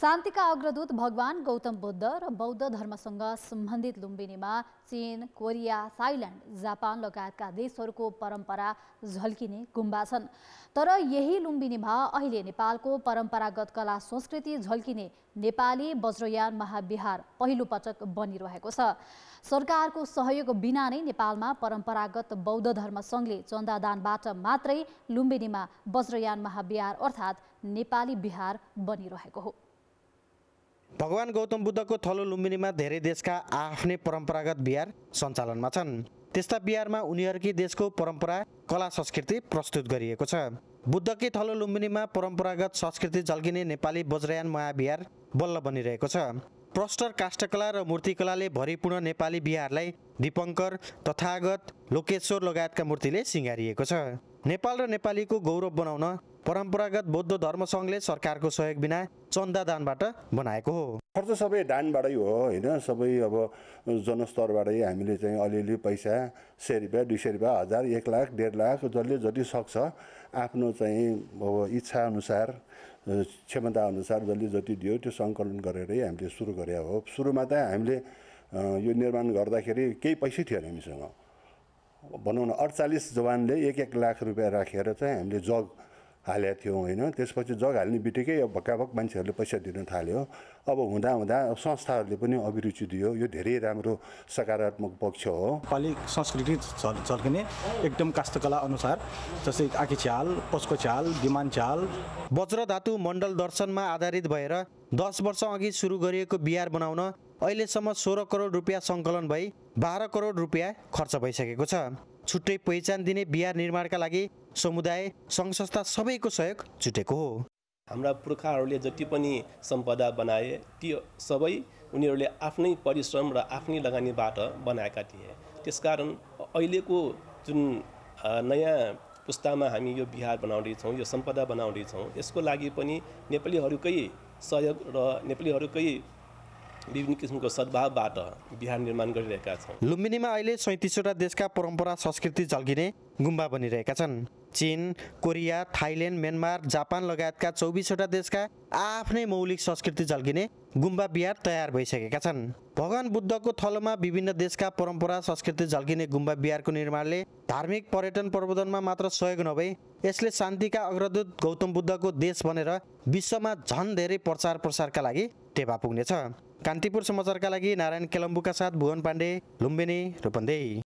शान्तिका अग्रदूत भगवान गौतम बुद्ध र बौद्ध धर्मसँग सम्बन्धित लुम्बिनीमा चीन कोरिया थाइल्यान्ड जापान लगायतका देशहरूको परम्परा झल्किने गुम्बा छन् तर यही लुम्बिनीमा अहिले नेपालको परम्परागत कला संस्कृति झल्किने नेपाली वज्रयान महाविहार पहिलोपटक बनिरहेको छ सरकारको सहयोग बिना नै नेपालमा परम्परागत बौद्ध धर्म सङ्घले चन्दादानबाट मात्रै लुम्बिनीमा वज्रयान महाविहार अर्थात् नेपाली बिहार बनिरहेको हो भगवान् गौतम बुद्धको थलो लुम्बिनीमा धेरै देशका आफ्नै परम्परागत बिहार सञ्चालनमा छन् त्यस्ता बिहारमा उनीहरूकै देशको परम्परा कला संस्कृति प्रस्तुत गरिएको छ बुद्धकै थलो लुम्बिनीमा परम्परागत संस्कृति झल्किने नेपाली बज्रयान महाबिहार बल्ल बनिरहेको छ प्रस्टर काष्ठकला र मूर्तिकलाले भरिपूर्ण नेपाली बिहारलाई दिपङ्कर तथागत लोकेश्वर लगायतका मूर्तिले सिँगारिएको छ नेपाल र नेपालीको गौरव बनाउन परम्परागत बौद्ध धर्म सङ्घले सरकारको सहयोग बिना चन्दा दानबाट बनाएको हो खर्च सबै दानबाटै हो होइन सबै अब जनस्तरबाटै हामीले चाहिँ अलिअलि पैसा सय रुपियाँ दुई सय रुपियाँ हजार एक लाख डेढ लाख जसले जति सक्छ आफ्नो चाहिँ अब इच्छाअनुसार क्षमताअनुसार जसले जति दियो त्यो सङ्कलन गरेरै हामीले सुरु गरे हो सुरुमा त हामीले यो निर्माण गर्दाखेरि केही पैसै थिएन हामीसँग भनौँ न अडचालिस जवानले एक एक लाख रुपियाँ राखेर चाहिँ हामीले जग हालेको थियौँ होइन त्यसपछि जग हाल्ने बित्तिकै अब भक्काभक मान्छेहरूले पैसा दिन थाल्यो अब हुँदा हुँदा संस्थाहरूले पनि अभिरुचि दियो यो धेरै राम्रो सकारात्मक पक्ष हो नेपाली संस्कृति झल्किने एकदम काष्ठकला अनुसार जस्तै आँखी छ्याल पस्को छ्याल दिमान छ्याल वज्रधातु मण्डल दर्शनमा आधारित भएर दस वर्ष अघि सुरु गरिएको बिहार बनाउन अहिलेसम्म सोह्र करोड रुपियाँ सङ्कलन भई बाह्र करोड रुपियाँ खर्च भइसकेको छ छुट्टै पहिचान दिने बिहार निर्माणका लागि समुदाय सङ्घ संस्था सबैको सहयोग जुटेको हो हाम्रा पुर्खाहरूले जति पनि सम्पदा बनाए ती सबै उनीहरूले आफ्नै परिश्रम र आफ्नै लगानीबाट बनाएका थिए त्यसकारण अहिलेको जुन नयाँ पुस्तामा हामी यो बिहार बनाउँदैछौँ यो सम्पदा बनाउँदैछौँ यसको लागि पनि नेपालीहरूकै सहयोग र नेपालीहरूकै विभिन्न किसिमको सद्भावबाट बिहार निर्माण गरिरहेका छौँ लुम्बिनीमा अहिले सैँतिसवटा देशका परम्परा संस्कृति झल्किने गुम्बा बनिरहेका छन् चीन कोरिया थाइल्यान्ड म्यानमार जापान लगायतका चौबिसवटा देशका आफ्नै मौलिक संस्कृति झल्किने गुम्बा विहार तयार भइसकेका छन् भगवान् बुद्धको थलोमा विभिन्न देशका परम्परा संस्कृति झल्किने गुम्बा विहारको निर्माणले धार्मिक पर्यटन प्रबोधनमा मात्र सहयोग नभई यसले शान्तिका अग्रदूत गौतम बुद्धको देश बनेर विश्वमा झन् धेरै प्रचार प्रसारका लागि टेवा पुग्नेछ कान्तिपुर समाचारका लागि नारायण केलम्बुका साथ भुवन पाण्डे लुम्बिनी रूपन्देही